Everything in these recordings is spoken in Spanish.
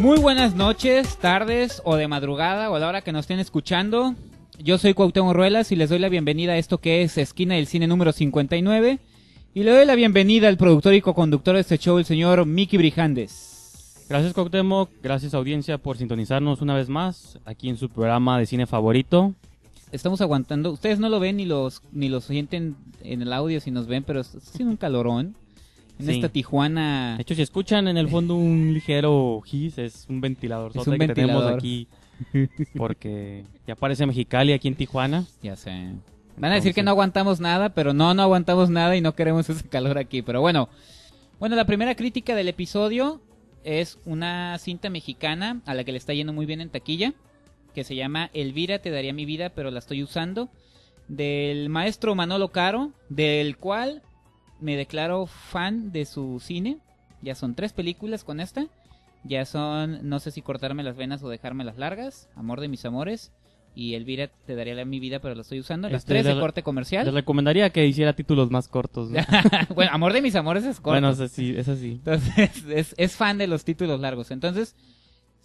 Muy buenas noches, tardes o de madrugada o a la hora que nos estén escuchando. Yo soy Cuauhtémoc Ruelas y les doy la bienvenida a esto que es Esquina del Cine número 59. Y le doy la bienvenida al productor y co-conductor de este show, el señor Miki Brijandes. Gracias Cuauhtémoc, gracias audiencia por sintonizarnos una vez más aquí en su programa de cine favorito. Estamos aguantando, ustedes no lo ven ni los ni los sienten en el audio si nos ven, pero haciendo un calorón en esta Tijuana. De hecho, si escuchan en el fondo un ligero gis, es un ventilador. que tenemos aquí porque ya parece Mexicali aquí en Tijuana. Ya sé. Van a decir que no aguantamos nada, pero no, no aguantamos nada y no queremos ese calor aquí. Pero bueno, bueno, la primera crítica del episodio es una cinta mexicana a la que le está yendo muy bien en taquilla, que se llama Elvira, te daría mi vida, pero la estoy usando, del maestro Manolo Caro, del cual me declaro fan de su cine. Ya son tres películas con esta. Ya son, no sé si cortarme las venas o dejarme las largas. Amor de mis amores. Y Elvira te daría la mi vida, pero la estoy usando. Las este, tres de corte comercial. Le recomendaría que hiciera títulos más cortos. bueno, Amor de mis amores es corto. Bueno, es así. Es así. Entonces, es, fan de los títulos largos. Entonces,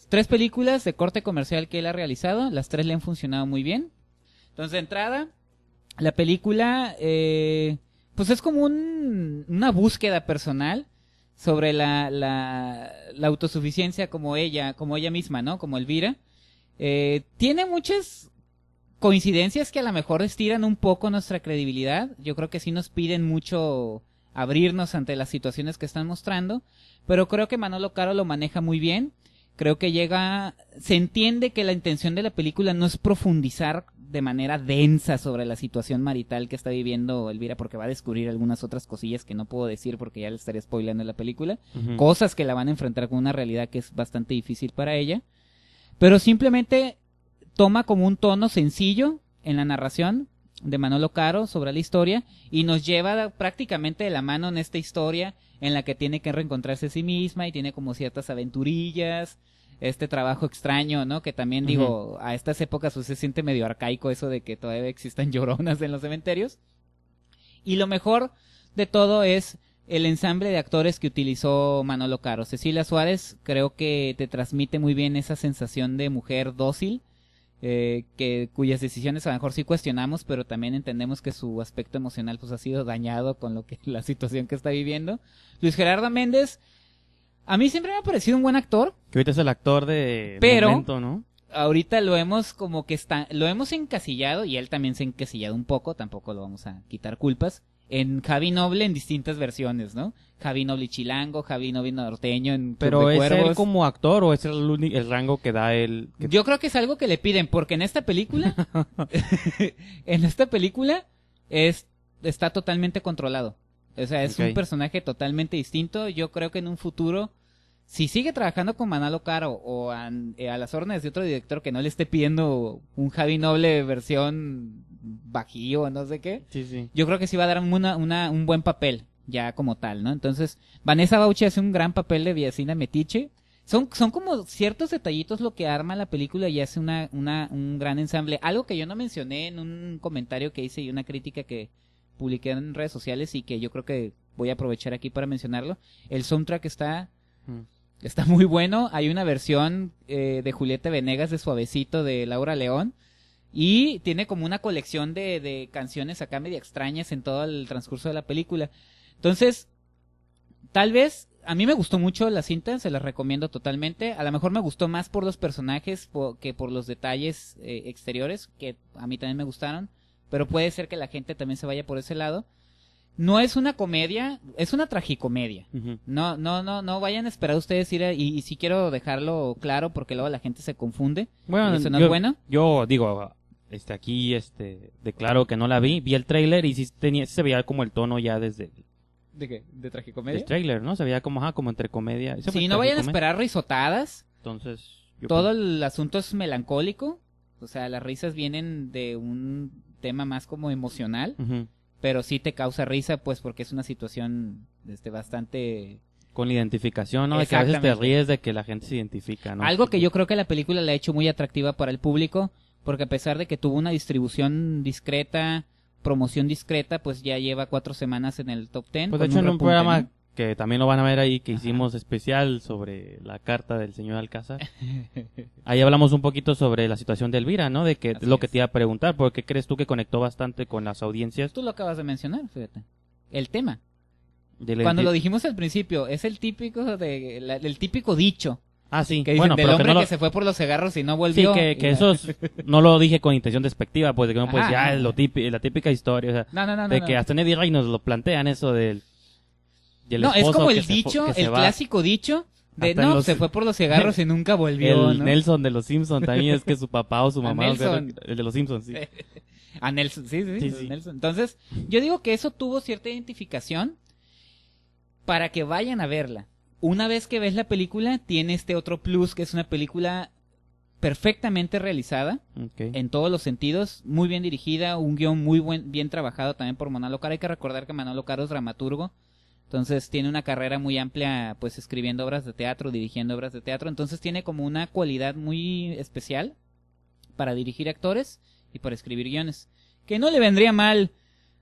tres películas de corte comercial que él ha realizado. Las tres le han funcionado muy bien. Entonces, de entrada, la película. Eh, pues es como un, una búsqueda personal sobre la, la, la, autosuficiencia como ella, como ella misma, ¿no? Como Elvira. Eh, tiene muchas coincidencias que a lo mejor estiran un poco nuestra credibilidad. Yo creo que sí nos piden mucho abrirnos ante las situaciones que están mostrando, pero creo que Manolo Caro lo maneja muy bien. Creo que llega, se entiende que la intención de la película no es profundizar de manera densa sobre la situación marital que está viviendo Elvira, porque va a descubrir algunas otras cosillas que no puedo decir porque ya le estaría spoilando la película, cosas que la van a enfrentar con una realidad que es bastante difícil para ella, pero simplemente toma como un tono sencillo en la narración de Manolo Caro sobre la historia y nos lleva prácticamente de la mano en esta historia en la que tiene que reencontrarse a sí misma y tiene como ciertas aventurillas, este trabajo extraño, ¿no? Que también digo, a estas épocas pues, se siente medio arcaico eso de que todavía existan lloronas en los cementerios. Y lo mejor de todo es el ensamble de actores que utilizó Manolo Caro. Cecilia Suárez creo que te transmite muy bien esa sensación de mujer dócil, eh, que, cuyas decisiones a lo mejor sí cuestionamos, pero también entendemos que su aspecto emocional pues ha sido dañado con lo que la situación que está viviendo. Luis Gerardo Méndez a mí siempre me ha parecido un buen actor. Que ahorita es el actor de pero, momento, ¿no? Ahorita lo hemos como que está, lo hemos encasillado y él también se ha encasillado un poco, tampoco lo vamos a quitar culpas, en Javi Noble en distintas versiones, ¿no? Javi Noble chilango, Javi Noble norteño en Pero es él como actor o es el, el rango que da él. Yo creo que es algo que le piden porque en esta película en esta película es está totalmente controlado. O sea, es un personaje totalmente distinto. Yo creo que en un futuro, si sigue trabajando con Manalo Caro o a, eh, las órdenes de otro director que no le esté pidiendo un Javi Noble versión bajío o no sé qué, sí, yo creo que sí va a dar una, una, un buen papel ya como tal, ¿no? Entonces, Vanessa Bauchi hace un gran papel de Viacina Metiche. Son, son como ciertos detallitos lo que arma la película y hace una, una, un gran ensamble. Algo que yo no mencioné en un comentario que hice y una crítica que, publiqué en redes sociales y que yo creo que voy a aprovechar aquí para mencionarlo. El soundtrack está, mm. está muy bueno. Hay una versión eh, de Julieta Venegas de Suavecito de Laura León. Y tiene como una colección de, de canciones acá media extrañas en todo el transcurso de la película. Entonces, tal vez a mí me gustó mucho la cinta, se la recomiendo totalmente. A lo mejor me gustó más por los personajes que por los detalles eh, exteriores, que a mí también me gustaron pero puede ser que la gente también se vaya por ese lado. No es una comedia, es una tragicomedia. No, no, no, no vayan a esperar ustedes ir y, si quiero dejarlo claro porque luego la gente se confunde. Bueno, no yo, Yo digo, este, aquí, este, declaro que no la vi. Vi el tráiler y sí tenía, se veía como el tono ya desde ¿De qué? ¿De tragicomedia? El tráiler, ¿no? Se veía como, como entre comedia. sí, no vayan a esperar risotadas. Entonces. Todo el asunto es melancólico. O sea, las risas vienen de un tema más como emocional, pero sí te causa risa, pues porque es una situación este, bastante... Con la identificación, ¿no? De que a veces te ríes de que la gente se identifica, ¿no? Algo que yo creo que la película la ha hecho muy atractiva para el público, porque a pesar de que tuvo una distribución discreta, promoción discreta, pues ya lleva cuatro semanas en el top ten. Pues de hecho, en un programa que también lo van a ver ahí, que hicimos especial sobre la carta del señor Alcázar. ahí hablamos un poquito sobre la situación de Elvira, ¿no? De que lo que te iba a preguntar, porque crees tú que conectó bastante con las audiencias? Tú lo acabas de mencionar, fíjate. El tema. Cuando lo dijimos al principio, es el típico de el típico dicho. Ah, sí. Que bueno, del hombre que, se fue por los cigarros y no volvió. Sí, que, eso no lo dije con intención despectiva, pues de que no pues ya la típica historia, o sea, no, de que hasta en Ray nos lo plantean eso del no, es como el dicho, el clásico dicho de no, se fue por los cigarros y nunca volvió. El Nelson de los Simpsons también es que su papá o su mamá. el de los Simpsons, sí. a Nelson, sí, sí, Entonces, yo digo que eso tuvo cierta identificación para que vayan a verla. Una vez que ves la película, tiene este otro plus que es una película perfectamente realizada en todos los sentidos, muy bien dirigida, un guión muy buen, bien trabajado también por Manolo Caro. Hay que recordar que Manolo Caro es dramaturgo entonces tiene una carrera muy amplia, pues escribiendo obras de teatro, dirigiendo obras de teatro. Entonces tiene como una cualidad muy especial para dirigir actores y para escribir guiones. Que no le vendría mal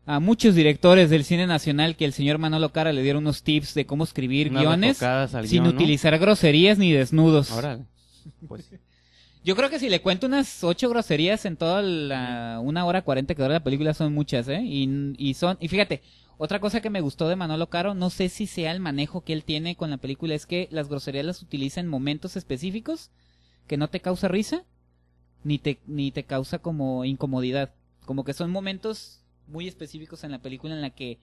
a muchos directores del cine nacional que el señor Manolo Cara le diera unos tips de cómo escribir guiones sin utilizar groserías ni desnudos. Pues yo creo que si le cuento unas ocho groserías en toda la una hora cuarenta que dura la película son muchas, ¿eh? Y, y son, y fíjate, otra cosa que me gustó de Manolo Caro, no sé si sea el manejo que él tiene con la película, es que las groserías las utiliza en momentos específicos que no te causa risa, ni te, ni te causa como incomodidad. Como que son momentos muy específicos en la película en la que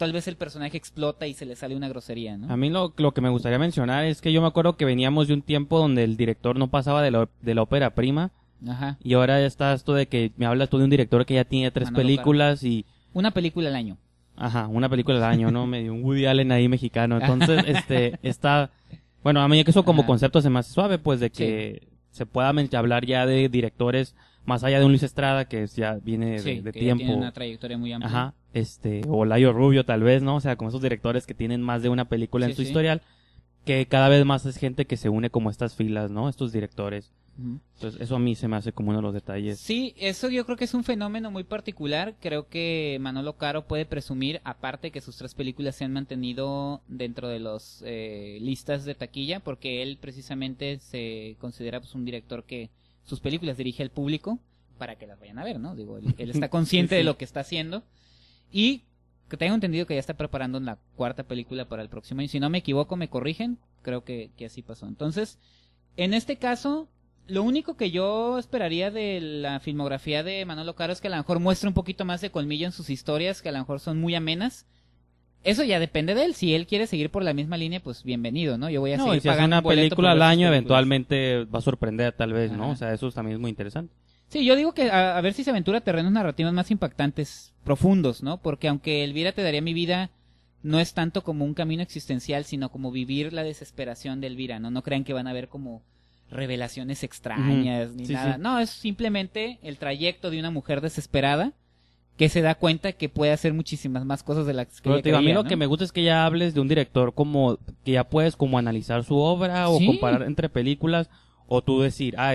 tal vez el personaje explota y se le sale una grosería, ¿no? A mí lo, que me gustaría mencionar es que yo me acuerdo que veníamos de un tiempo donde el director no pasaba de la, de la ópera prima. Ajá. Y ahora ya está esto de que me hablas tú de un director que ya tiene tres películas y... Una película al año. Ajá, una película al año, ¿no? Medio un Woody Allen ahí mexicano. Entonces, este, está... Bueno, a mí que eso como concepto se me hace suave, pues, de que se pueda hablar ya de directores más allá de un Luis Estrada que ya viene de, tiempo. Tiene una trayectoria muy amplia. Ajá, este, o Layo Rubio tal vez, ¿no? O sea, como esos directores que tienen más de una película en su historial, que cada vez más es gente que se une como estas filas, ¿no? Estos directores. Entonces, eso a mí se me hace como uno de los detalles. Sí, eso yo creo que es un fenómeno muy particular. Creo que Manolo Caro puede presumir, aparte que sus tres películas se han mantenido dentro de las eh, listas de taquilla, porque él precisamente se considera pues, un director que sus películas dirige al público para que las vayan a ver, ¿no? Digo, él, está consciente de lo que está haciendo y que tengo entendido que ya está preparando la cuarta película para el próximo año. Si no me equivoco, me corrigen, creo que, que así pasó. Entonces, en este caso, lo único que yo esperaría de la filmografía de Manolo Caro es que a lo mejor muestre un poquito más de colmillo en sus historias, que a lo mejor son muy amenas eso ya depende de él. Si él quiere seguir por la misma línea, pues bienvenido, ¿no? Yo voy a seguir y si una película al año, eventualmente va a sorprender, tal vez, ¿no? O sea, eso también es muy interesante. Sí, yo digo que a, ver si se aventura terrenos narrativos más impactantes, profundos, ¿no? Porque aunque Elvira te daría mi vida, no es tanto como un camino existencial, sino como vivir la desesperación de Elvira, ¿no? No crean que van a ver como revelaciones extrañas ni nada. No, es simplemente el trayecto de una mujer desesperada que se da cuenta que puede hacer muchísimas más cosas de las que Pero ella te a mí lo que me gusta es que ya hables de un director como que ya puedes como analizar su obra o comparar entre películas o tú decir, ah,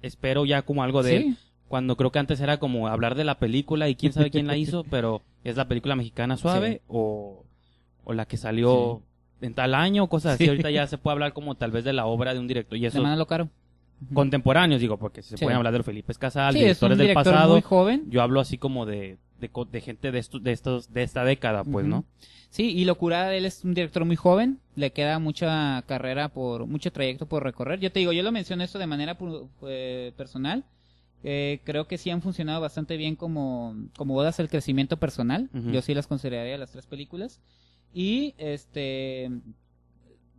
espero ya como algo de él. Cuando creo que antes era como hablar de la película y quién sabe quién la hizo, pero es la película mexicana suave o, o la que salió en tal año o cosas así. Ahorita ya se puede hablar como tal vez de la obra de un director y eso Semana lo caro. contemporáneos, digo, porque se puede pueden hablar de Felipe Casal, directores del pasado. muy joven. Yo hablo así como de de, gente de, estos, de, esta década, pues, ¿no? Sí, y lo él es un director muy joven, le queda mucha carrera por, mucho trayecto por recorrer. Yo te digo, yo lo menciono esto de manera eh, personal. Eh, creo que sí han funcionado bastante bien como, como bodas el crecimiento personal. Yo sí las consideraría las tres películas. Y este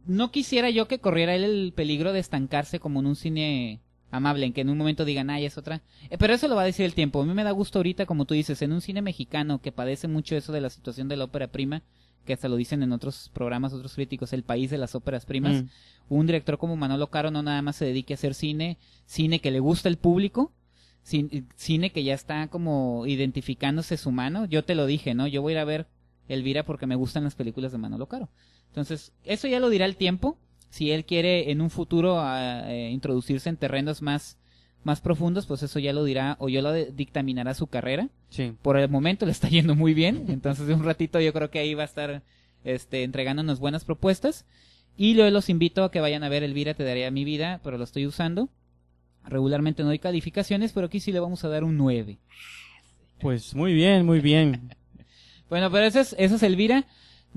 no quisiera yo que corriera él el peligro de estancarse como en un cine amable, en que en un momento digan, ay, es otra. Eh, pero eso lo va a decir el tiempo. A mí me da gusto ahorita, como tú dices, en un cine mexicano que padece mucho eso de la situación de la ópera prima, que hasta lo dicen en otros programas, otros críticos, el país de las óperas primas, mm. un director como Manolo Caro no nada más se dedique a hacer cine, cine que le gusta al público, cine que ya está como identificándose su mano. Yo te lo dije, ¿no? Yo voy a ir a ver Elvira porque me gustan las películas de Manolo Caro. Entonces, eso ya lo dirá el tiempo si él quiere en un futuro ah, eh, introducirse en terrenos más, más profundos, pues eso ya lo dirá o yo lo dictaminará su carrera. Sí. Por el momento le está yendo muy bien, entonces de un ratito yo creo que ahí va a estar este, entregándonos buenas propuestas. Y luego los invito a que vayan a ver Elvira, te daría mi vida, pero lo estoy usando. Regularmente no hay calificaciones, pero aquí sí le vamos a dar un 9. Pues muy bien, muy bien. bueno, pero eso es, eso es Elvira.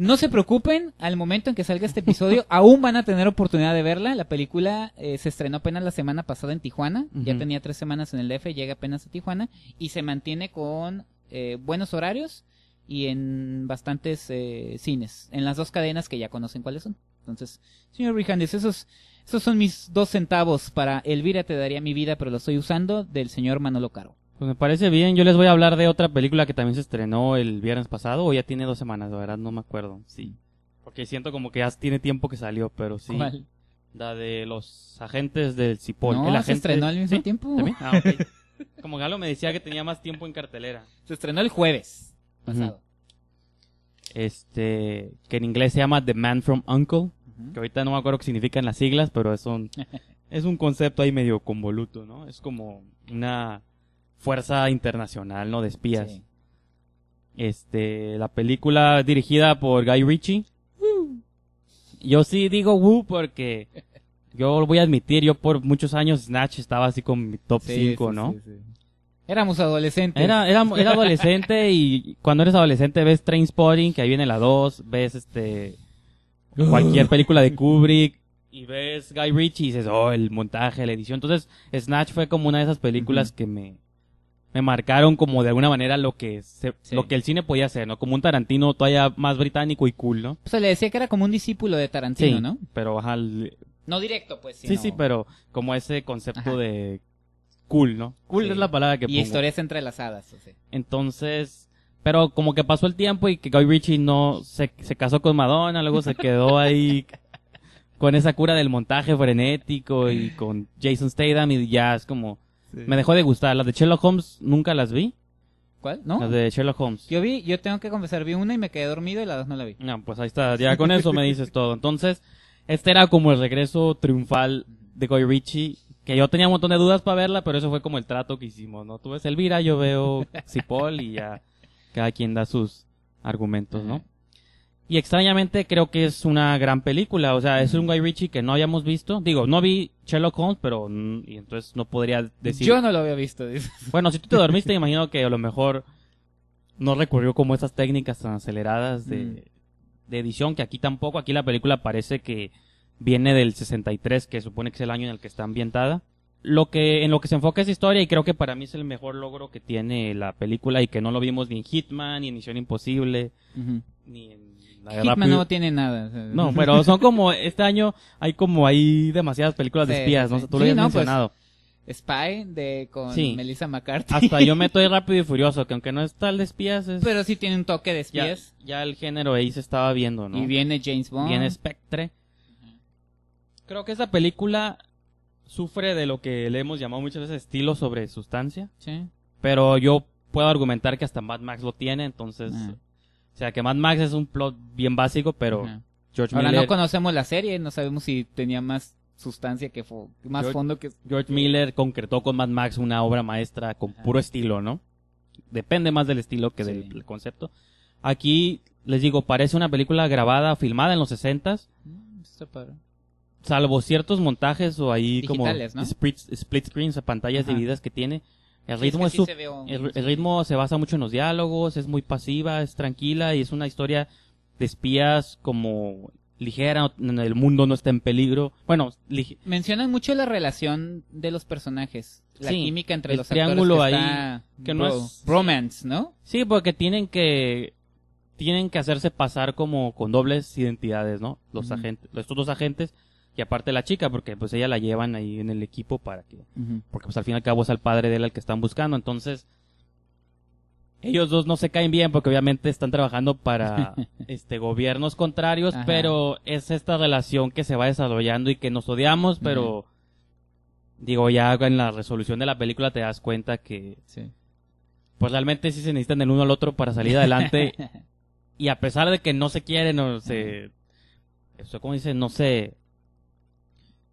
No se preocupen, al momento en que salga este episodio, aún van a tener oportunidad de verla. La película eh, se estrenó apenas la semana pasada en Tijuana, ya tenía tres semanas en el DF, llega apenas a Tijuana y se mantiene con eh, buenos horarios y en bastantes eh, cines, en las dos cadenas que ya conocen cuáles son. Entonces, señor Rijandes, esos, esos son mis dos centavos para Elvira, te daría mi vida, pero lo estoy usando del señor Manolo Caro. Pues me parece bien. Yo les voy a hablar de otra película que también se estrenó el viernes pasado, o ya tiene dos semanas, de verdad no me acuerdo. Sí. Porque siento como que ya tiene tiempo que salió, pero sí. ¿Cuál? La de los agentes del Cipol. se estrenó al mismo tiempo. ¿También? Ah, como Galo me decía que tenía más tiempo en cartelera. Se estrenó el jueves pasado. Este, que en inglés se llama The Man from Uncle, que ahorita no me acuerdo qué significan las siglas, pero es un, es un concepto ahí medio convoluto, ¿no? Es como una fuerza internacional, ¿no? De espías. Este, la película dirigida por Guy Ritchie. Yo sí digo woo porque yo voy a admitir, yo por muchos años Snatch estaba así con mi top 5, ¿no? Éramos adolescentes. Era, era, era adolescente y cuando eres adolescente ves Train Spotting, que ahí viene la 2, ves este cualquier película de Kubrick y ves Guy Ritchie y dices, oh, el montaje, la edición. Entonces, Snatch fue como una de esas películas que me me marcaron como de alguna manera lo que lo que el cine podía hacer, ¿no? Como un Tarantino todavía más británico y cool, ¿no? O sea, le decía que era como un discípulo de Tarantino, sí, ¿no? Pero baja no directo, pues. sí. Sí, sí, pero como ese concepto de cool, ¿no? Cool es la palabra que pongo. Y historias entrelazadas, o sea. Entonces, pero como que pasó el tiempo y que Guy Ritchie no se, se casó con Madonna, luego se quedó ahí con esa cura del montaje frenético y con Jason Statham y ya es como me dejó de gustar. Las de Sherlock Holmes nunca las vi. ¿Cuál? ¿No? Las de Sherlock Holmes. Yo vi, yo tengo que confesar, vi una y me quedé dormido y la dos no la vi. No, pues ahí está. Ya con eso me dices todo. Entonces, este era como el regreso triunfal de Goy Richie, Que yo tenía un montón de dudas para verla, pero eso fue como el trato que hicimos, ¿no? Tú ves Elvira, yo veo Cipoll y ya cada quien da sus argumentos, ¿no? Y extrañamente creo que es una gran película, o sea, es un Guy Ritchie que no habíamos visto. Digo, no vi Sherlock Holmes, pero mm, y entonces no podría decir. Yo no lo había visto. Bueno, si tú te dormiste, imagino que a lo mejor no recurrió como esas técnicas tan aceleradas de, mm. edición que aquí tampoco. Aquí la película parece que viene del 63, que supone que es el año en el que está ambientada. Lo que en lo que se enfoca es historia y creo que para mí es el mejor logro que tiene la película y que no lo vimos ni en Hitman ni en Misión Imposible ni en la Hitman no pues, tiene nada. No, pero son como, este año hay como hay demasiadas películas de espías, ¿no? Tú lo habías pues, mencionado. Spy de con Melissa McCarthy. Hasta yo me estoy Rápido y Furioso, que aunque no es tal de espías Pero sí tiene un toque de espías. Ya, el género ahí se estaba viendo, ¿no? Y viene James Bond. Viene Spectre. Creo que esa película sufre de lo que le hemos llamado muchas veces estilo sobre sustancia. Sí. Pero yo puedo argumentar que hasta Mad Max lo tiene, entonces... Ah. O sea, que Mad Max es un plot bien básico, pero Ahora no conocemos la serie, no sabemos si tenía más sustancia que más fondo que George Miller concretó con Mad Max una obra maestra con puro estilo, ¿no? Depende más del estilo que del, concepto. Aquí les digo, parece una película grabada, filmada en los 60s. Mm, Salvo ciertos montajes o ahí como split, screens, pantallas divididas que tiene, el ritmo, es, se el, ritmo se basa mucho en los diálogos, es muy pasiva, es tranquila y es una historia de espías como ligera, en el mundo no está en peligro. Bueno, mencionan mucho la relación de los personajes, la sí, química entre los triángulo actores que ahí que no es romance, ¿no? Sí, porque tienen que tienen que hacerse pasar como con dobles identidades, ¿no? Los agentes, estos dos agentes y aparte la chica, porque pues ella la llevan ahí en el equipo para que, porque pues al fin y al cabo es al padre de él al que están buscando, entonces ellos dos no se caen bien porque obviamente están trabajando para este gobiernos contrarios, pero es esta relación que se va desarrollando y que nos odiamos, pero digo ya en la resolución de la película te das cuenta que pues realmente sí se necesitan el uno al otro para salir adelante y a pesar de que no se quieren o se eso como dice? no se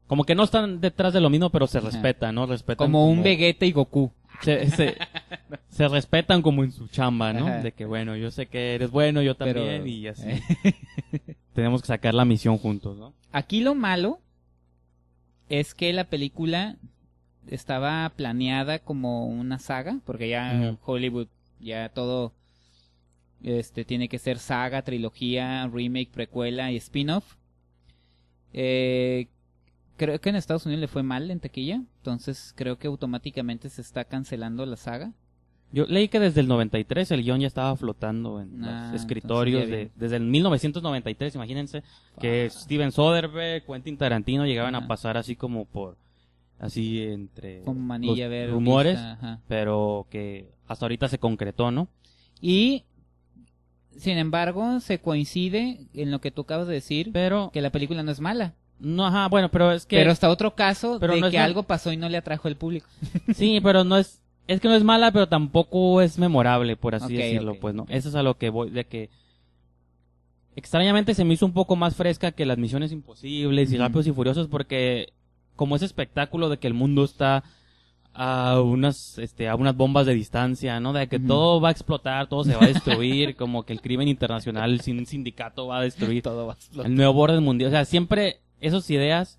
como que no están detrás de lo mismo, pero se respetan, ¿no? Respetan como, un Vegeta y Goku. Se, respetan como en su chamba, ¿no? De que, bueno, yo sé que eres bueno, yo también, y así. Eh. Tenemos que sacar la misión juntos, ¿no? Aquí lo malo es que la película estaba planeada como una saga, porque ya Hollywood, ya todo este tiene que ser saga, trilogía, remake, precuela y spin-off. Eh, creo que en Estados Unidos le fue mal en taquilla, entonces creo que automáticamente se está cancelando la saga. Yo leí que desde el 93 el guión ya estaba flotando en los ah, escritorios. desde el 1993, imagínense, que ah. Steven Soderbergh, Quentin Tarantino llegaban a pasar así como por. Así entre. Con manilla Rumores, pero que hasta ahorita se concretó, ¿no? Y. Sin embargo, se coincide en lo que tú acabas de decir, pero que la película no es mala. No, ajá, bueno, pero es que... Pero está otro caso de que algo pasó y no le atrajo el público. Sí, pero no es... Es que no es mala, pero tampoco es memorable, por así decirlo, pues, ¿no? Eso es a lo que voy, de que... Extrañamente se me hizo un poco más fresca que las Misiones Imposibles y Rápidos y Furiosos porque... Como ese espectáculo de que el mundo está a unas este a unas bombas de distancia, ¿no? De que todo va a explotar, todo se va a destruir, como que el crimen internacional sin un sindicato va a destruir todo El nuevo orden mundial, o sea, siempre esas ideas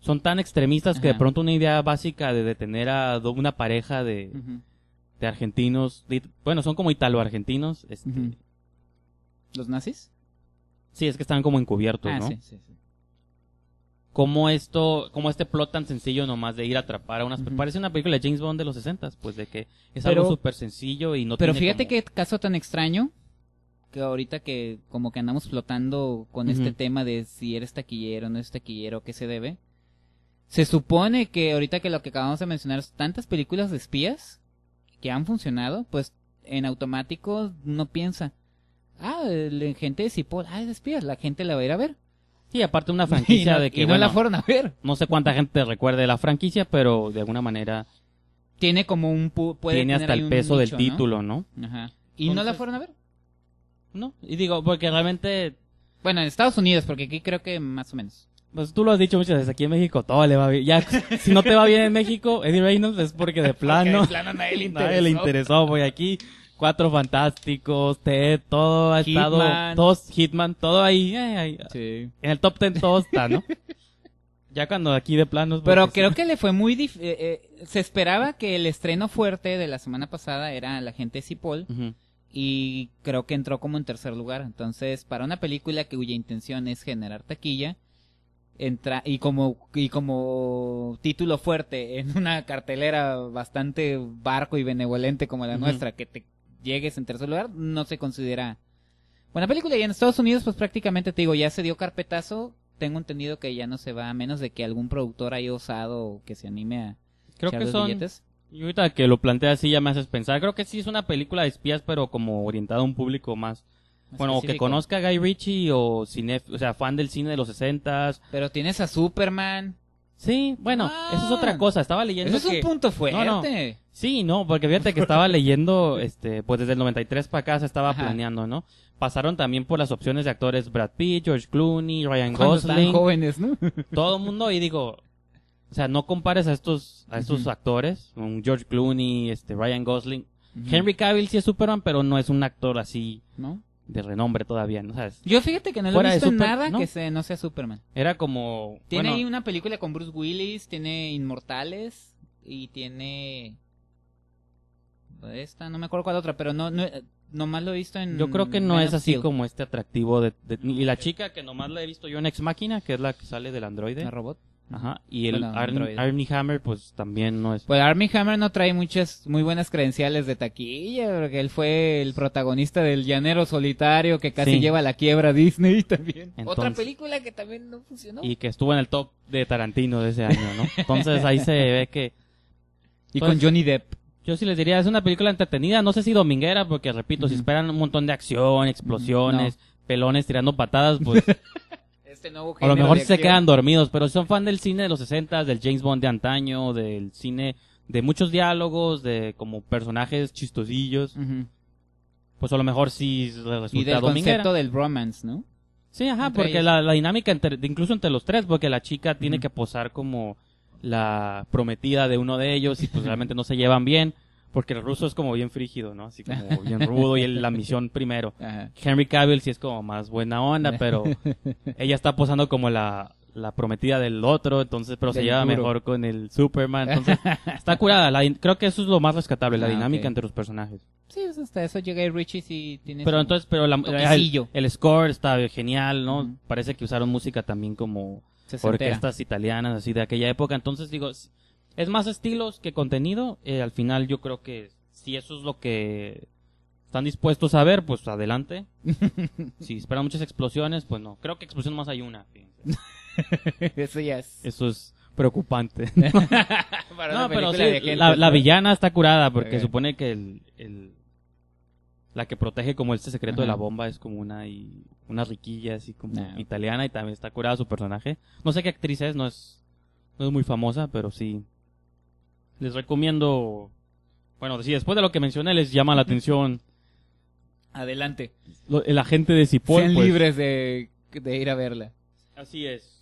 son tan extremistas que de pronto una idea básica de detener a una pareja de, de argentinos, bueno, son como italo-argentinos. Este, ¿Los nazis? Sí, es que están como encubiertos, ah, Sí, sí, sí. Como esto, como este plot tan sencillo nomás de ir a atrapar a unas... Parece una película de James Bond de los 60, pues de que es algo súper sencillo y no... Pero fíjate como... qué caso tan extraño que ahorita que como que andamos flotando con este tema de si eres taquillero, no eres taquillero, qué se debe. Se supone que ahorita que lo que acabamos de mencionar, tantas películas de espías que han funcionado, pues en automático no piensa, ah, gente de Cipoll, ah, es de espías, la gente la va a ir a ver. Sí, aparte una franquicia de que... no la fueron a ver. No sé cuánta gente recuerde la franquicia, pero de alguna manera... Tiene como un... Puede tiene hasta el peso del título, ¿no? Ajá. ¿Y no la fueron a ver? ¿no? Y digo, porque realmente... Bueno, en Estados Unidos, porque aquí creo que más o menos. Pues tú lo has dicho muchas veces, aquí en México todo le va bien. Ya, si no te va bien en México, Eddie Reynolds es porque de plano... de plano nadie le interesó. Nadie le interesó, porque aquí Cuatro Fantásticos, Ted, todo ha estado... Todos, Hitman, todo ahí. Eh, en el top ten todo está, ¿no? ya cuando aquí de plano... Pero creo que le fue muy... difícil, eh, eh, se esperaba que el estreno fuerte de la semana pasada era La Gente Cipoll y creo que entró como en tercer lugar. Entonces, para una película que cuya intención es generar taquilla, entra y como y como título fuerte en una cartelera bastante barco y benevolente como la nuestra, que te llegues en tercer lugar, no se considera buena película. Y en Estados Unidos, pues prácticamente te digo, ya se dio carpetazo. Tengo entendido que ya no se va a menos de que algún productor haya osado que se anime a creo que son billetes. Y ahorita que lo plantea así ya me haces pensar. Creo que sí es una película de espías, pero como orientada a un público más. bueno, que conozca a Guy Ritchie o cine, o sea, fan del cine de los 60 Pero tienes a Superman. Sí, bueno, eso es otra ah, cosa. Estaba leyendo. Eso es un punto fuerte. Sí, no, porque fíjate que estaba leyendo, este, pues desde el 93 para acá se estaba planeando, ¿no? Pasaron también por las opciones de actores Brad Pitt, George Clooney, Ryan Gosling. jóvenes, ¿no? Todo el mundo y digo, o sea, no compares a estos, a estos actores, un George Clooney, este Ryan Gosling. Henry Cavill sí es Superman, pero no es un actor así ¿No? de renombre todavía, ¿no sabes? Yo fíjate que no lo he visto nada que no sea Superman. Era como... Tiene ahí una película con Bruce Willis, tiene Inmortales y tiene... Esta, no me acuerdo cuál otra, pero no, no nomás lo he visto en. Yo creo que no es así como este atractivo de, Y la chica que nomás la he visto yo en Ex Máquina, que es la que sale del androide. La robot. Ajá. Y el Army Hammer, pues también no es. Pues Army Hammer no trae muchas, muy buenas credenciales de taquilla, porque él fue el protagonista del Llanero Solitario que casi lleva la quiebra Disney también. Otra película que también no funcionó. Y que estuvo en el top de Tarantino de ese año, ¿no? Entonces ahí se ve que. Y pues, con Johnny Depp. Yo sí les diría, es una película entretenida, no sé si dominguera, porque repito, si esperan un montón de acción, explosiones, pelones tirando patadas, pues. Este a lo mejor se quedan dormidos, pero si son fan del cine de los 60, del James Bond de antaño, del cine de muchos diálogos, de como personajes chistosillos. Pues a lo mejor sí resulta Y del concepto del romance, ¿no? Sí, ajá, porque la, dinámica entre, incluso entre los tres, porque la chica tiene que posar como la prometida de uno de ellos y pues realmente no se llevan bien. Porque el ruso es como bien frígido, ¿no? Así como bien rudo y él, la misión primero. Henry Cavill sí es como más buena onda, pero ella está posando como la, la prometida del otro, entonces, pero se lleva mejor con el Superman. Entonces, está curada. creo que eso es lo más rescatable, la ah, dinámica entre los personajes. Sí, hasta eso llega Richie si tiene. Pero entonces, pero el, score está genial, ¿no? Parece que usaron música también como orquestas italianas, así de aquella época. Entonces, digo es más estilos que contenido. Eh, al final yo creo que si eso es lo que están dispuestos a ver, pues adelante. si esperan muchas explosiones, pues no. Creo que explosión más hay una. eso ya es. Eso es preocupante. no, pero sí, la, villana está curada porque supone que el, la que protege como este secreto de la bomba es como una una riquilla así como italiana y también está curada su personaje. No sé qué actriz es, no es no es muy famosa, pero sí les recomiendo, bueno, después de lo que mencioné les llama la atención. Adelante. La el agente de Sipol pues... libres de, ir a verla. Así es.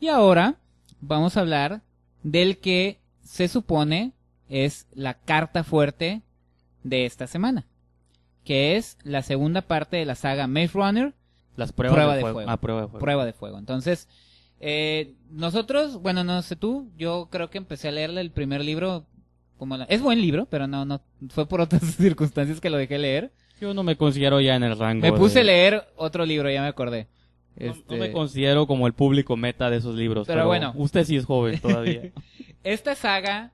Y ahora vamos a hablar del que se supone es la carta fuerte de esta semana, que es la segunda parte de la saga Maze Runner. Las pruebas de, fuego. Ah, de fuego. Prueba de fuego. Entonces, eh, nosotros, bueno, no sé tú, yo creo que empecé a leerle el primer libro. Como la... Es buen libro, pero no, no, fue por otras circunstancias que lo dejé leer. Yo no me considero ya en el rango. Me puse a leer otro libro, ya me acordé. Este... No, me considero como el público meta de esos libros. pero bueno. Usted sí es joven todavía. Esta saga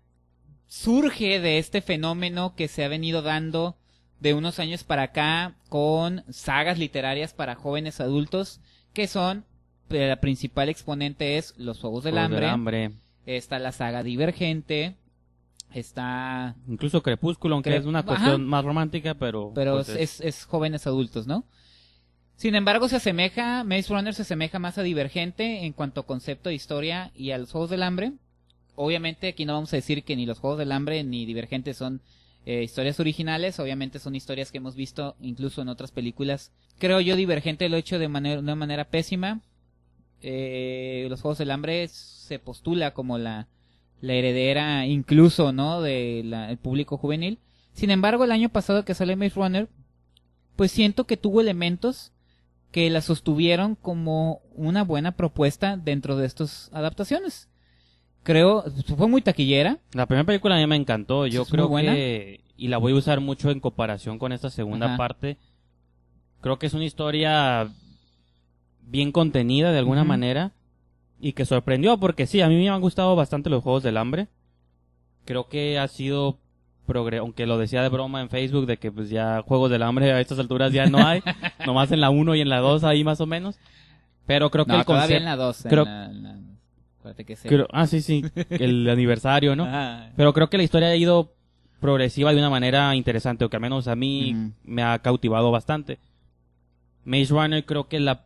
surge de este fenómeno que se ha venido dando de unos años para acá con sagas literarias para jóvenes adultos que son la eh, principal exponente es los Juegos del, hambre. Está la saga Divergente. Está. Incluso Crepúsculo, aunque es una cuestión más romántica, pero. Pero pues, es... jóvenes adultos, ¿no? Sin embargo, se asemeja, Maze Runner se asemeja más a Divergente en cuanto a concepto de historia y a los Juegos del Hambre. Obviamente, aquí no vamos a decir que ni los Juegos del Hambre ni Divergente son eh, historias originales, obviamente son historias que hemos visto incluso en otras películas. Creo yo Divergente lo he hecho de, manera, de una manera pésima. Eh, los Juegos del Hambre se postula como la, heredera incluso, ¿no? Del público juvenil. Sin embargo, el año pasado que sale Maze Runner, pues siento que tuvo elementos que la sostuvieron como una buena propuesta dentro de estas adaptaciones. Creo, fue muy taquillera. La primera película a mí me encantó, yo creo que, y la voy a usar mucho en comparación con esta segunda parte. Creo que es una historia bien contenida de alguna manera y que sorprendió porque sí, a mí me han gustado bastante los juegos del hambre. Creo que ha sido aunque lo decía de broma en Facebook de que pues ya juegos del hambre a estas alturas ya no hay, nomás en la 1 y en la 2 ahí más o menos. Pero creo que el en la 2, ah, sí, sí, el aniversario, ¿no? Pero creo que la historia ha ido progresiva de una manera interesante, o que al menos a mí me ha cautivado bastante. Maze Runner creo que la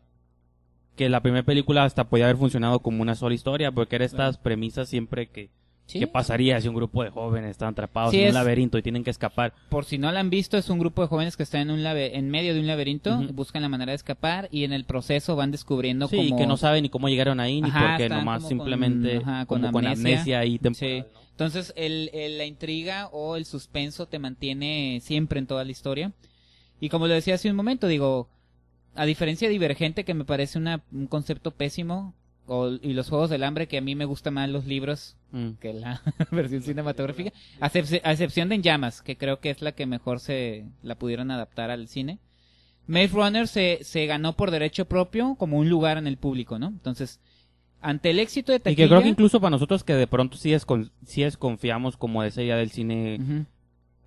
que la primera película hasta podía haber funcionado como una sola historia, porque era estas premisas siempre que, ¿Qué pasaría si un grupo de jóvenes están atrapados en un laberinto y tienen que escapar? Por si no la han visto, es un grupo de jóvenes que están en, un en medio de un laberinto, buscan la manera de escapar y en el proceso van descubriendo sí, que no saben ni cómo llegaron ahí, ni por nomás simplemente con, amnesia. y Entonces, el, la intriga o el suspenso te mantiene siempre en toda la historia. Y como lo decía hace un momento, digo, a diferencia de Divergente, que me parece una, un concepto pésimo, y los Juegos del Hambre, que a mí me gustan más los libros mm. que la versión cinematográfica, a, excepción de En Llamas, que creo que es la que mejor se la pudieron adaptar al cine. Maze Runner se, se ganó por derecho propio como un lugar en el público, ¿no? Entonces, ante el éxito de taquilla... Y que creo que incluso para nosotros que de pronto sí, es como esa idea del cine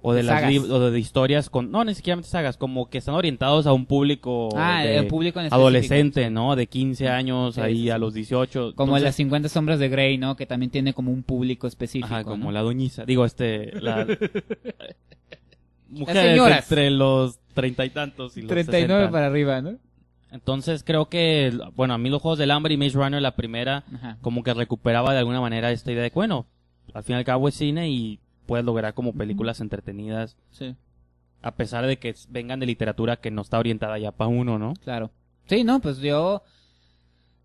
o de las o de historias con no ni siquiera sagas como que están orientados a un público ah, público adolescente no de 15 años ahí a los 18 como las 50 sombras de Grey no que también tiene como un público específico Ah, como la doñiza digo este la mujeres entre los treinta y tantos y los 39 60. para arriba no entonces creo que, bueno, a mí los Juegos del Hambre y Maze Runner, la primera, como que recuperaba de alguna manera esta idea de, bueno, al fin y al cabo es cine y Puedes lograr como películas entretenidas. Sí. A pesar de que vengan de literatura que no está orientada ya para uno, ¿no? Claro. Sí, no, pues yo...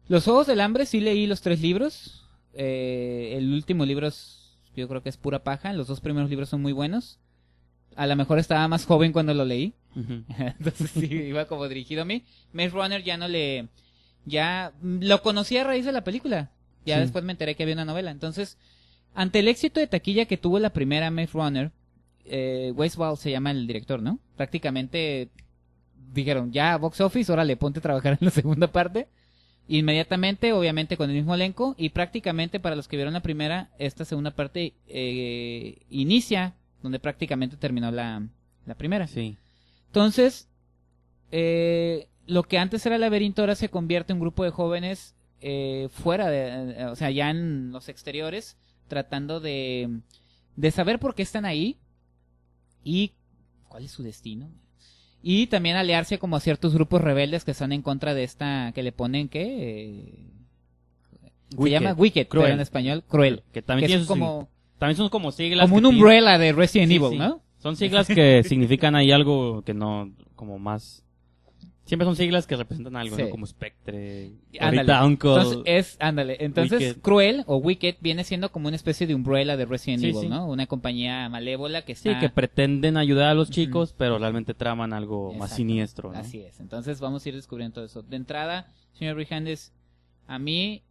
Los Ojos del Hambre sí leí los tres libros. Eh, el último libro es, yo creo que es pura paja. Los dos primeros libros son muy buenos. A lo mejor estaba más joven cuando lo leí. Entonces sí, iba como dirigido a mí. Maze Runner ya no le... Ya lo conocí a raíz de la película. Ya después me enteré que había una novela. Entonces, ante el éxito de taquilla que tuvo la primera Maze Runner, eh, Wes se llama el director, ¿no? Prácticamente dijeron, ya, box office, le ponte a trabajar en la segunda parte. Inmediatamente, obviamente, con el mismo elenco. Y prácticamente, para los que vieron la primera, esta segunda parte eh, inicia donde prácticamente terminó la, la primera. Sí. Entonces, eh, lo que antes era laberinto ahora se convierte en un grupo de jóvenes eh, fuera de, o sea, ya en los exteriores, tratando de, de saber por qué están ahí y cuál es su destino. Y también aliarse como a ciertos grupos rebeldes que están en contra de esta, que le ponen que... Eh, se llama Wicked, cruel. en español cruel. Que también son como... También son como siglas. Como un umbrella de Resident Evil, ¿no? Son siglas que significan ahí algo que no, como más Siempre son siglas que representan algo, ¿no? Como Spectre, ándale. Uncle, Entonces, es, ándale. Entonces, Cruel o Wicked viene siendo como una especie de umbrella de Resident Evil, ¿no? Una compañía malévola que está... Sí, que pretenden ayudar a los chicos, pero realmente traman algo más siniestro, ¿no? Así es. Entonces, vamos a ir descubriendo todo eso. De entrada, señor Brijandes, a mí...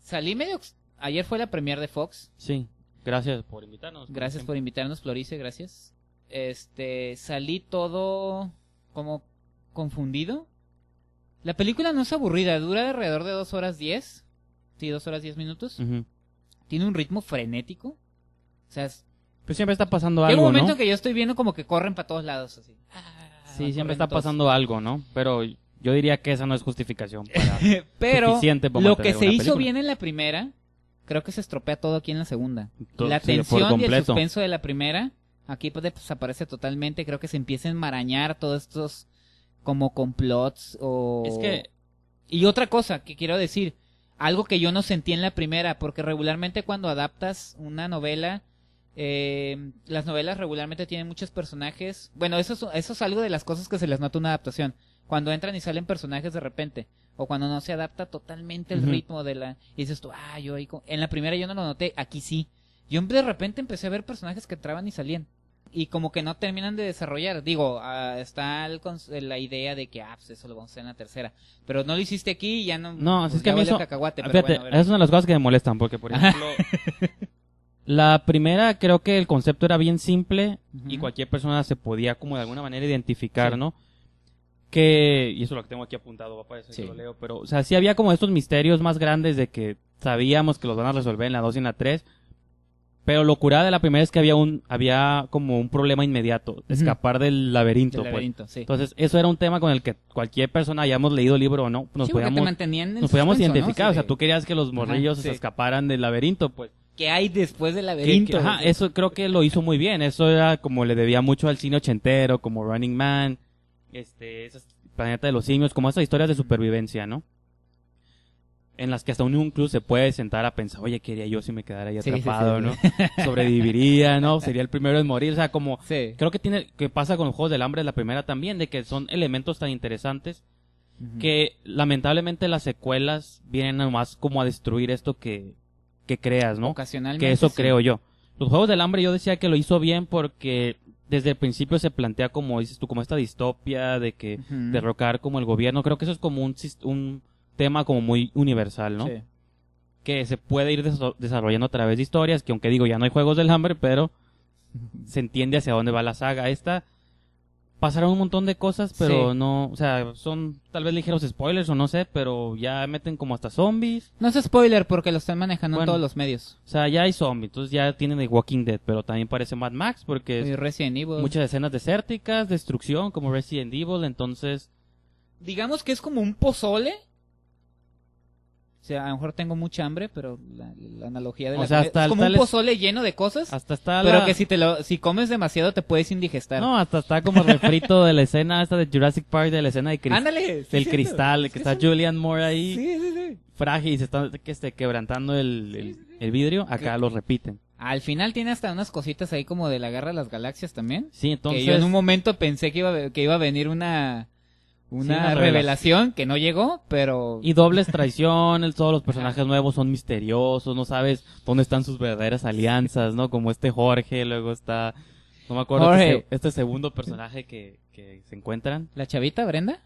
Salí medio... Ayer fue la premier de Fox. Sí. Gracias por invitarnos. Gracias por invitarnos, Florice, gracias. Este, salí todo como confundido. La película no es aburrida, dura alrededor de dos horas diez. Sí, dos horas diez minutos. Tiene un ritmo frenético. O sea, Pero pues siempre está pasando algo, Hay un momento que yo estoy viendo como que corren para todos lados, así. Ah, sí, siempre está pasando algo, ¿no? Pero yo diría que esa no es justificación para Pero lo que se hizo bien en la primera, creo que se estropea todo aquí en la segunda. la tensión y el suspenso de la primera, aquí pues desaparece totalmente. Creo que se empieza a enmarañar todos estos como complots o... Es que... Y otra cosa que quiero decir, algo que yo no sentí en la primera, porque regularmente cuando adaptas una novela, eh, las novelas regularmente tienen muchos personajes. Bueno, eso es, eso es algo de las cosas que se les nota una adaptación. Cuando entran y salen personajes de repente, o cuando no se adapta totalmente el ritmo de la... Y dices tú, ah, yo ahí... En la primera yo no lo noté, aquí sí. Yo de repente empecé a ver personajes que entraban y salían y como que no terminan de desarrollar. Digo, ah, está eh, la idea de que, ah, pues, eso lo vamos a hacer en la tercera. Pero no lo hiciste aquí y ya no. No, es que a mí eso. es una de las cosas que me molestan, porque por ejemplo. la primera creo que el concepto era bien simple y cualquier persona se podía como de alguna manera identificar, ¿no? Que, y eso lo que tengo aquí apuntado, va a parecer lo leo, pero, o sea, sí había como estos misterios más grandes de que sabíamos que los van a resolver en la 2 y en la 3, pero lo curada de la primera es que había un, había como un problema inmediato, escapar del laberinto. Pues. Entonces, eso era un tema con el que cualquier persona hayamos leído el libro o no, nos podíamos, nos podíamos identificar. O sea, tú querías que los morrillos se escaparan del laberinto, pues. ¿Qué hay después del laberinto? ajá, eso creo que lo hizo muy bien. Eso era como le debía mucho al cine ochentero, como Running Man, este, esas, Planeta de los Simios, como esas historias de supervivencia, ¿no? en las que hasta un club se puede sentar a pensar, oye, quería yo si me quedara ahí atrapado, ¿no? Sobreviviría, ¿no? Sería el primero en morir, o sea, como creo que tiene que pasa con los juegos del hambre la primera también, de que son elementos tan interesantes que lamentablemente las secuelas vienen más como a destruir esto que que creas, ¿no? Ocasionalmente. Que eso creo yo. Los juegos del hambre yo decía que lo hizo bien porque desde el principio se plantea como dices tú como esta distopia de que derrocar como el gobierno, creo que eso es como un, un tema como muy universal, ¿no? Sí. Que se puede ir desarrollando a través de historias, que aunque digo ya no hay juegos del hambre, pero se entiende hacia dónde va la saga. Esta pasará un montón de cosas, pero no, o sea, son tal vez ligeros spoilers o no sé, pero ya meten como hasta zombies. No es spoiler porque lo están manejando en todos los medios. O sea, ya hay zombies, entonces ya tienen The Walking Dead, pero también parece Mad Max porque y Resident Evil. muchas escenas desérticas, destrucción como Resident Evil, entonces digamos que es como un pozole o sea, a lo mejor tengo mucha hambre, pero la, analogía de o sea, es como un pozole lleno de cosas. Hasta está Pero que si te lo si comes demasiado te puedes indigestar. No, hasta está como refrito de la escena hasta de Jurassic Park de la escena de cristal Ándale, del cristal, que, está Julian Moore ahí. Sí, sí, frágil, se está que este, quebrantando el, el, vidrio, acá lo repiten. Al final tiene hasta unas cositas ahí como de la guerra de las galaxias también. Sí, entonces. yo en un momento pensé que iba, que iba a venir una una, revelación que no llegó, pero... Y dobles traiciones, todos los personajes nuevos son misteriosos, no sabes dónde están sus verdaderas alianzas, ¿no? Como este Jorge, luego está... No me acuerdo este Jorge. Este, segundo personaje que, que se encuentran. ¿La chavita, Brenda?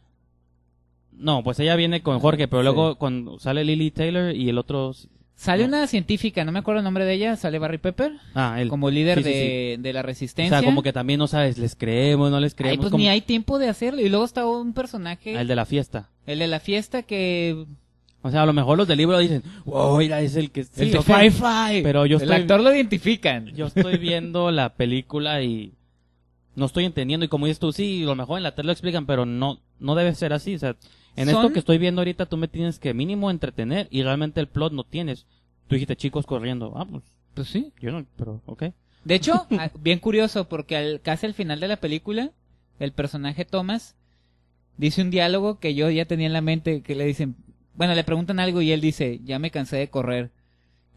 No, pues ella viene con Jorge, pero luego cuando sale Lily Taylor y el otro Sale una científica, no me acuerdo el nombre de ella, sale Barry Pepper, ah, como líder de, de, la resistencia. O sea, como que también no sabes, les creemos, no les creemos. pues ni hay tiempo de hacerlo. Y luego está un personaje. Ah, el de la fiesta. El de la fiesta que... O sea, a lo mejor los del libro dicen, wow, mira, es el que... el de Pero yo estoy... El actor lo identifican. Yo estoy viendo la película y no estoy entendiendo. Y como dices tú, sí, a lo mejor en la tele lo explican, pero no, no debe ser así. O sea, en esto que estoy viendo ahorita, tú me tienes que mínimo entretener y realmente el plot no tienes. Tú dijiste chicos corriendo. Ah, pues, pues sí. Yo no, pero, ok. De hecho, ah, bien curioso, porque al, casi al final de la película, el personaje Thomas dice un diálogo que yo ya tenía en la mente, que le dicen, bueno, le preguntan algo y él dice, ya me cansé de correr.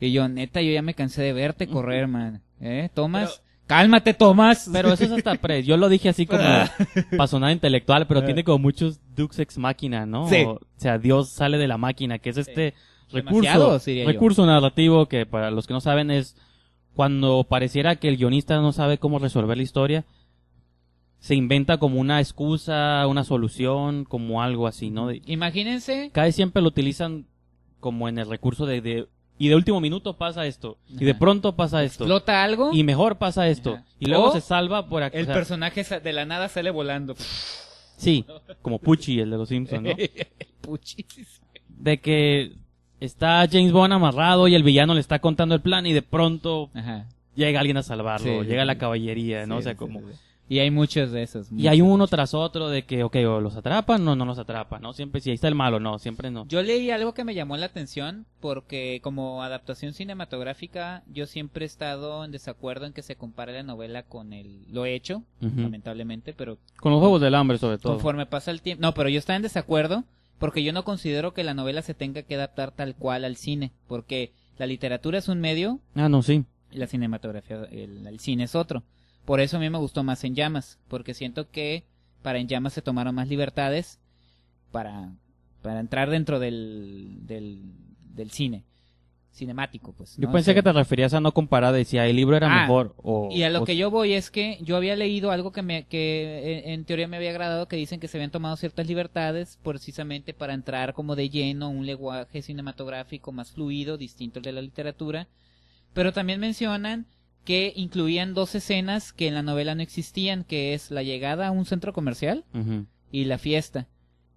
Y yo, neta, yo ya me cansé de verte correr, man. ¿Eh, Thomas? Cálmate, Tomás. Pero eso es hasta pre. Yo lo dije así como ah. para intelectual, pero ah. tiene como muchos Dux ex máquina, ¿no? Sí. O, sea, Dios sale de la máquina, que es este recurso, recurso narrativo que para los que no saben es cuando pareciera que el guionista no sabe cómo resolver la historia, se inventa como una excusa, una solución, como algo así, ¿no? Imagínense. Cada vez siempre lo utilizan como en el recurso de y de último minuto pasa esto, y de pronto pasa esto. Explota algo. Y mejor pasa esto. Y luego se salva por aquí. El personaje de la nada sale volando. Sí, como Pucci, el de los Simpsons, ¿no? Pucci. De que está James Bond amarrado y el villano le está contando el plan y de pronto llega alguien a salvarlo, llega la caballería, ¿no? o sea, como... Y hay muchos de esos. y hay uno tras otro de que, ok, los atrapan no no los atrapan, ¿no? Siempre, si ahí está el malo, no, siempre no. Yo leí algo que me llamó la atención porque como adaptación cinematográfica yo siempre he estado en desacuerdo en que se compare la novela con el... Lo hecho, lamentablemente, pero... Con los Juegos del Hambre sobre todo. Conforme pasa el tiempo... No, pero yo estaba en desacuerdo porque yo no considero que la novela se tenga que adaptar tal cual al cine, porque la literatura es un medio. Ah, no, sí. La cinematografía, el cine es otro. Por eso a mí me gustó más En Llamas, porque siento que para En Llamas se tomaron más libertades para, para entrar dentro del, del, cine cinemático, pues. Yo pensé que te referías a no comparar, decía, el libro era ah, mejor o... Y a lo que yo voy es que yo había leído algo que, me, que en, en, teoría me había agradado, que dicen que se habían tomado ciertas libertades precisamente para entrar como de lleno a un lenguaje cinematográfico más fluido, distinto al de la literatura, pero también mencionan que incluían dos escenas que en la novela no existían, que es la llegada a un centro comercial y la fiesta.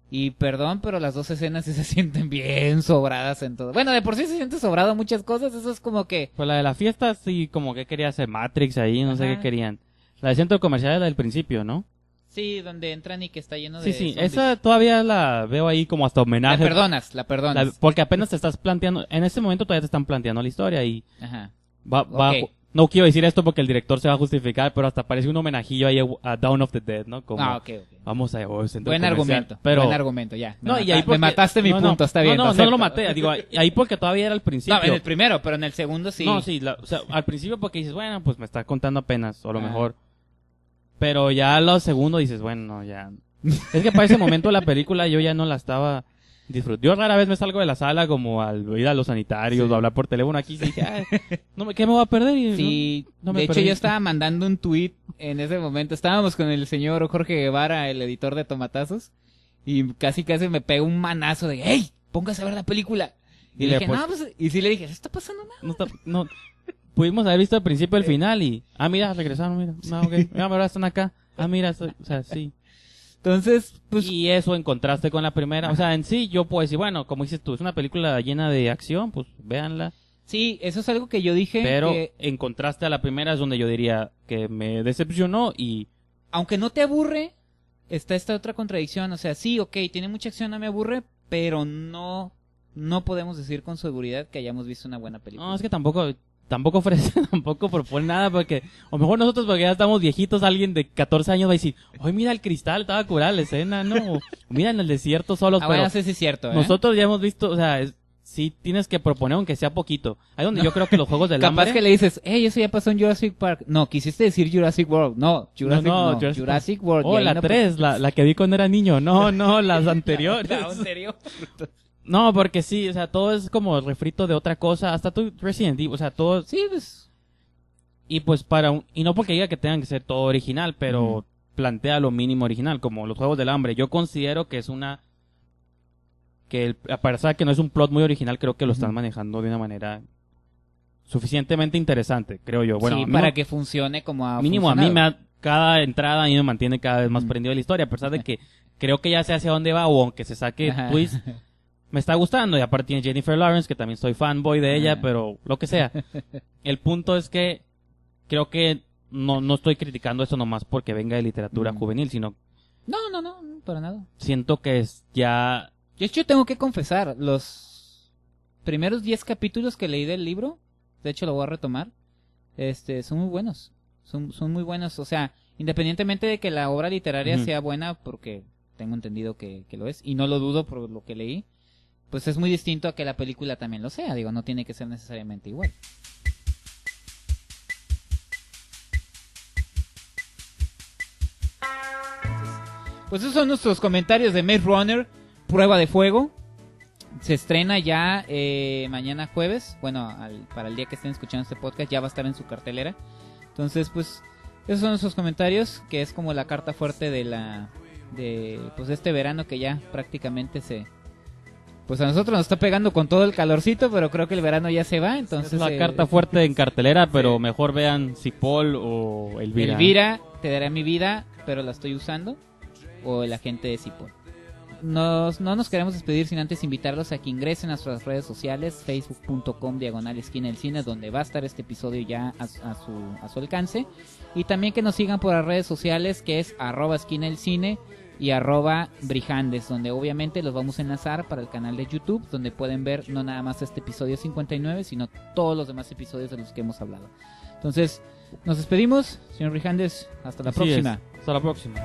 Y perdón, pero las dos escenas sí se sienten bien sobradas en todo. Bueno, de por sí se siente sobrado muchas cosas, eso es como que... Pues la de la fiesta sí, como que quería hacer Matrix ahí, no sé qué querían. La del centro comercial era del principio, ¿no? Sí, donde entran y que está lleno de... Sí, sí, esa todavía la veo ahí como hasta homenaje. La perdonas, la perdonas. porque apenas te estás planteando, en ese momento todavía te están planteando la historia y... Ajá. Va, va, no quiero decir esto porque el director se va a justificar, pero hasta parece un homenajillo ahí a Dawn of the Dead, ¿no? Como, ah, ok, Vamos a oh, Buen argumento, pero... buen argumento, ya. no, y ahí porque... Me mataste mi punto, está bien. No, no, lo maté, digo, ahí porque todavía era el principio. No, en el primero, pero en el segundo sí. No, sí, o sea, al principio porque dices, bueno, pues me está contando apenas, o a lo mejor. Pero ya a lo segundo dices, bueno, ya... Es que para ese momento la película yo ya no la estaba disfrutó Yo rara vez me salgo de la sala como al ir a los sanitarios o hablar por teléfono aquí. dije, no me, ¿qué me voy a perder? Y sí, no, me de hecho yo estaba mandando un tweet en ese momento. Estábamos con el señor Jorge Guevara, el editor de Tomatazos, y casi casi me pegó un manazo de, hey, póngase a ver la película. Y, le dije, no, pues, y sí le dije, está pasando nada. No no, pudimos haber visto al principio el final y, ah, mira, regresaron, mira, no, ok, ah, mira, ahora están acá. Ah, mira, o sea, sí. Entonces, pues... Y eso en contraste con la primera. O sea, en sí yo puedo decir, bueno, como dices tú, es una película llena de acción, pues véanla. Sí, eso es algo que yo dije. Pero en contraste a la primera es donde yo diría que me decepcionó y... Aunque no te aburre, está esta otra contradicción. O sea, sí, ok, tiene mucha acción, no me aburre, pero no, no podemos decir con seguridad que hayamos visto una buena película. No, es que tampoco tampoco ofrece, tampoco propone nada, porque, o mejor nosotros, porque ya estamos viejitos, alguien de 14 años va a decir, hoy mira el cristal, estaba curada la escena, ¿no? mira en el desierto solo, ah, pero. es cierto, ¿eh? Nosotros ya hemos visto, o sea, si sí tienes que proponer aunque sea poquito. Hay donde yo creo que los juegos del hambre... Capaz que le dices, hey, eso ya pasó en Jurassic Park. No, quisiste decir Jurassic World. No, Jurassic, no, no, Jurassic, World. Oh, la 3, la, que vi cuando era niño. No, no, las anteriores. la, no, porque sí, o sea, todo es como refrito de otra cosa, hasta tu Resident Evil, o sea, todo... Sí, Y pues para un... Y no porque diga que tengan que ser todo original, pero plantea lo mínimo original, como los Juegos del Hambre. Yo considero que es una... Que el... a pesar de que no es un plot muy original, creo que lo están manejando de una manera suficientemente interesante, creo yo. Bueno, sí, para que funcione como a... Mínimo a mí me Cada entrada me mantiene cada vez más prendido de la historia, a pesar de que creo que ya sé hacia dónde va o aunque se saque twist me está gustando. Y aparte tiene Jennifer Lawrence, que también soy fanboy de ella, ah. pero lo que sea. El punto es que creo que no, no estoy criticando eso nomás porque venga de literatura mm. juvenil, sino... No, no, no, para nada. Siento que es ya... Yo, tengo que confesar, los primeros 10 capítulos que leí del libro, de hecho lo voy a retomar, este, son muy buenos. Son, son muy buenos, o sea, independientemente de que la obra literaria sea buena, porque tengo entendido que lo es, y no lo dudo por lo que leí, pues es muy distinto a que la película también lo sea, digo, no tiene que ser necesariamente igual. Pues esos son nuestros comentarios de Maze Runner, Prueba de Fuego. Se estrena ya eh, mañana jueves. Bueno, para el día que estén escuchando este podcast ya va a estar en su cartelera. Entonces, pues esos son nuestros comentarios, que es como la carta fuerte de la de pues este verano que ya prácticamente se, pues a nosotros nos está pegando con todo el calorcito, pero creo que el verano ya se va, entonces... Es la eh, carta fuerte en cartelera, pero mejor vean Cipol o Elvira. Elvira, te daré mi vida, pero la estoy usando, o el agente de Cipol. Nos, no nos queremos despedir sin antes invitarlos a que ingresen a nuestras redes sociales, facebook.com diagonal esquina del cine, donde va a estar este episodio ya a, su, a su alcance. Y también que nos sigan por las redes sociales, que es arroba esquina del cine, y arroba Brijandes, donde obviamente los vamos a enlazar para el canal de YouTube, donde pueden ver no nada más este episodio 59, sino todos los demás episodios de los que hemos hablado. Entonces, nos despedimos, señor Brijandes, hasta la próxima. Hasta la próxima.